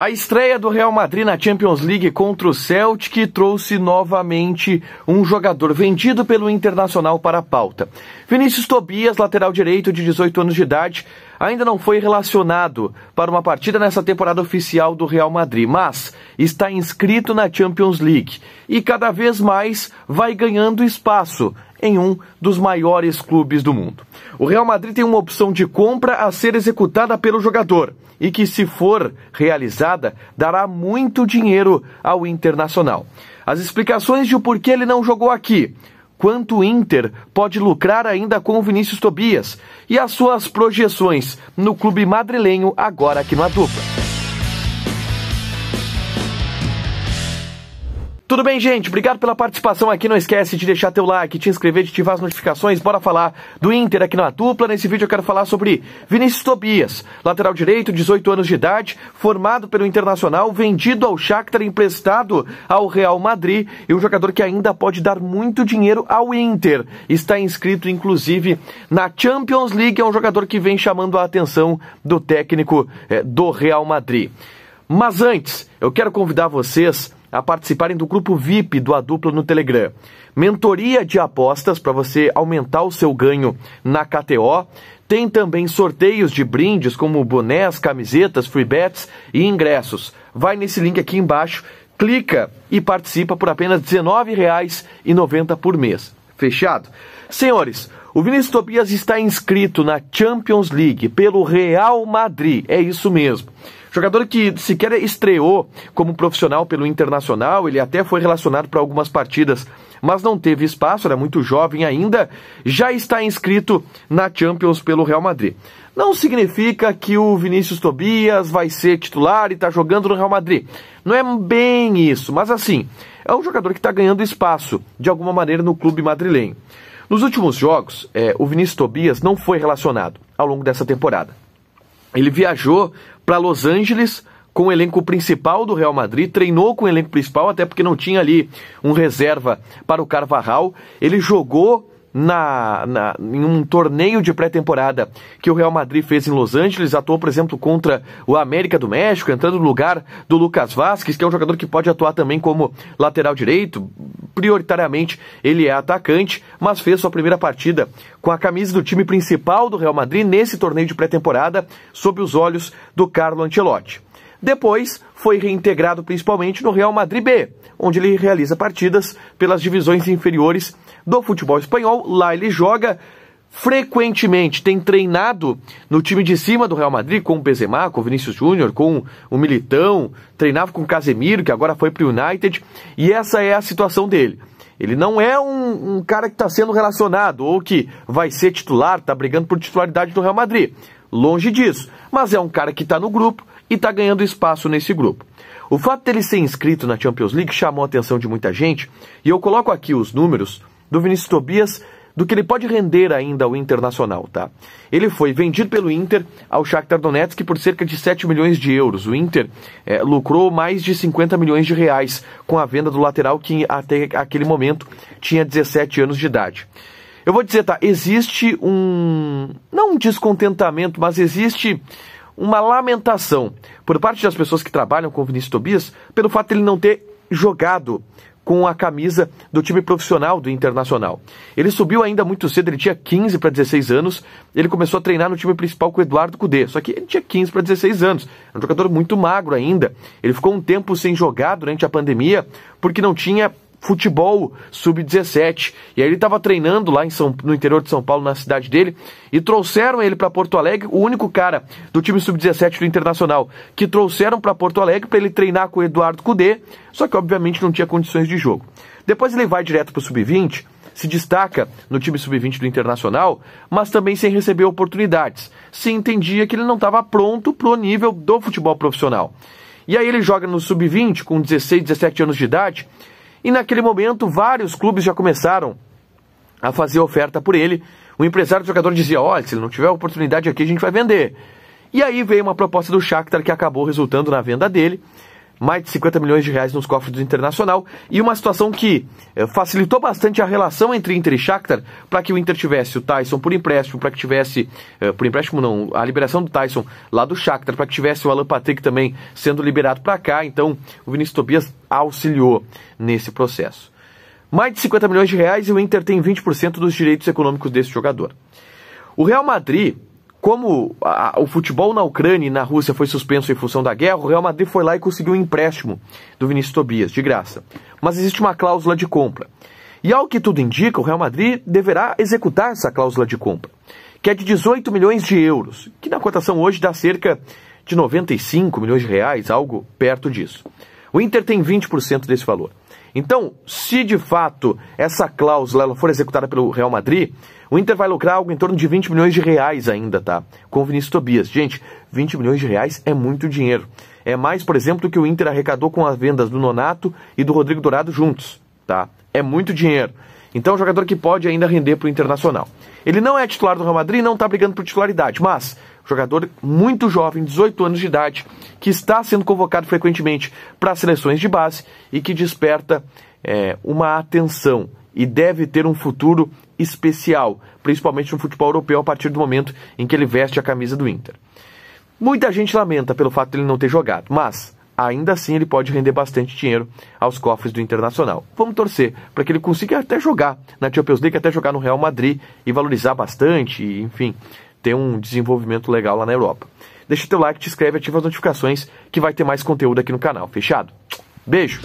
A estreia do Real Madrid na Champions League contra o Celtic trouxe novamente um jogador vendido pelo Internacional para a pauta. Vinícius Tobias, lateral direito de 18 anos de idade, ainda não foi relacionado para uma partida nessa temporada oficial do Real Madrid, mas está inscrito na Champions League e cada vez mais vai ganhando espaço em um dos maiores clubes do mundo. O Real Madrid tem uma opção de compra a ser executada pelo jogador e que, se for realizada, dará muito dinheiro ao Internacional. As explicações de o porquê ele não jogou aqui quanto o Inter pode lucrar ainda com o Vinícius Tobias e as suas projeções no clube madrilenho agora aqui na dupla. Tudo bem, gente? Obrigado pela participação aqui. Não esquece de deixar teu like, te inscrever, de ativar as notificações. Bora falar do Inter aqui na dupla. Nesse vídeo eu quero falar sobre Vinícius Tobias, lateral direito, 18 anos de idade, formado pelo Internacional, vendido ao Shakhtar, emprestado ao Real Madrid e um jogador que ainda pode dar muito dinheiro ao Inter. Está inscrito, inclusive, na Champions League. É um jogador que vem chamando a atenção do técnico é, do Real Madrid. Mas antes, eu quero convidar vocês a participarem do grupo VIP do A Dupla no Telegram. Mentoria de apostas para você aumentar o seu ganho na KTO. Tem também sorteios de brindes como bonés, camisetas, free bets e ingressos. Vai nesse link aqui embaixo, clica e participa por apenas R$19,90 por mês. Fechado? Senhores, o Vinícius Tobias está inscrito na Champions League pelo Real Madrid, é isso mesmo. Jogador que sequer estreou como profissional pelo Internacional, ele até foi relacionado para algumas partidas, mas não teve espaço, era muito jovem ainda, já está inscrito na Champions pelo Real Madrid. Não significa que o Vinícius Tobias vai ser titular e está jogando no Real Madrid. Não é bem isso, mas assim, é um jogador que está ganhando espaço, de alguma maneira, no clube madrilenho. Nos últimos jogos, é, o Vinícius Tobias não foi relacionado ao longo dessa temporada. Ele viajou para Los Angeles com o elenco principal do Real Madrid, treinou com o elenco principal, até porque não tinha ali um reserva para o Carvajal. Ele jogou na, na, em um torneio de pré-temporada que o Real Madrid fez em Los Angeles, atuou, por exemplo, contra o América do México, entrando no lugar do Lucas Vasquez, que é um jogador que pode atuar também como lateral direito. Prioritariamente ele é atacante, mas fez sua primeira partida com a camisa do time principal do Real Madrid nesse torneio de pré-temporada, sob os olhos do Carlo Ancelotti. Depois foi reintegrado principalmente no Real Madrid B, onde ele realiza partidas pelas divisões inferiores do futebol espanhol. Lá ele joga frequentemente, tem treinado no time de cima do Real Madrid, com o Benzema, com o Vinícius Júnior, com o Militão, treinava com o Casemiro, que agora foi para o United, e essa é a situação dele. Ele não é um, um cara que está sendo relacionado ou que vai ser titular, está brigando por titularidade do Real Madrid. Longe disso. Mas é um cara que está no grupo, e está ganhando espaço nesse grupo. O fato dele ser inscrito na Champions League chamou a atenção de muita gente e eu coloco aqui os números do Vinícius Tobias do que ele pode render ainda ao Internacional, tá? Ele foi vendido pelo Inter ao Shakhtar Donetsk por cerca de 7 milhões de euros. O Inter é, lucrou mais de 50 milhões de reais com a venda do lateral que até aquele momento tinha 17 anos de idade. Eu vou dizer, tá, existe um não um descontentamento, mas existe uma lamentação por parte das pessoas que trabalham com o Vinícius Tobias pelo fato de ele não ter jogado com a camisa do time profissional do Internacional. Ele subiu ainda muito cedo, ele tinha 15 para 16 anos, ele começou a treinar no time principal com o Eduardo Cudê, só que ele tinha 15 para 16 anos, é um jogador muito magro ainda. Ele ficou um tempo sem jogar durante a pandemia porque não tinha futebol sub-17. E aí ele estava treinando lá em São, no interior de São Paulo, na cidade dele, e trouxeram ele para Porto Alegre, o único cara do time sub-17 do Internacional que trouxeram para Porto Alegre para ele treinar com o Eduardo Cudê, só que obviamente não tinha condições de jogo. Depois ele vai direto para o sub-20, se destaca no time sub-20 do Internacional, mas também sem receber oportunidades. Se entendia que ele não estava pronto para o nível do futebol profissional. E aí ele joga no sub-20 com 16, 17 anos de idade e naquele momento, vários clubes já começaram a fazer oferta por ele. O empresário do jogador dizia: olha, se ele não tiver oportunidade aqui, a gente vai vender. E aí veio uma proposta do Shakhtar que acabou resultando na venda dele mais de 50 milhões de reais nos cofres do Internacional e uma situação que eh, facilitou bastante a relação entre Inter e Shakhtar para que o Inter tivesse o Tyson por empréstimo, para que tivesse eh, por empréstimo não, a liberação do Tyson lá do Shakhtar, para que tivesse o Alan Patrick também sendo liberado para cá, então o Vinícius Tobias auxiliou nesse processo. Mais de 50 milhões de reais e o Inter tem 20% dos direitos econômicos desse jogador. O Real Madrid como a, o futebol na Ucrânia e na Rússia foi suspenso em função da guerra, o Real Madrid foi lá e conseguiu um empréstimo do Vinícius Tobias, de graça. Mas existe uma cláusula de compra. E ao que tudo indica, o Real Madrid deverá executar essa cláusula de compra, que é de 18 milhões de euros, que na cotação hoje dá cerca de 95 milhões de reais, algo perto disso. O Inter tem 20% desse valor. Então, se de fato essa cláusula for executada pelo Real Madrid, o Inter vai lucrar algo em torno de 20 milhões de reais ainda, tá? Com o Vinícius Tobias. Gente, 20 milhões de reais é muito dinheiro. É mais, por exemplo, do que o Inter arrecadou com as vendas do Nonato e do Rodrigo Dourado juntos, tá? É muito dinheiro. Então, é um jogador que pode ainda render para o Internacional. Ele não é titular do Real Madrid, não está brigando por titularidade, mas jogador muito jovem, 18 anos de idade, que está sendo convocado frequentemente para seleções de base e que desperta é, uma atenção e deve ter um futuro especial, principalmente no futebol europeu, a partir do momento em que ele veste a camisa do Inter. Muita gente lamenta pelo fato de ele não ter jogado, mas ainda assim ele pode render bastante dinheiro aos cofres do Internacional. Vamos torcer para que ele consiga até jogar na Champions League, até jogar no Real Madrid e valorizar bastante, enfim, ter um desenvolvimento legal lá na Europa. Deixa teu like, te inscreve, ativa as notificações que vai ter mais conteúdo aqui no canal. Fechado? Beijo!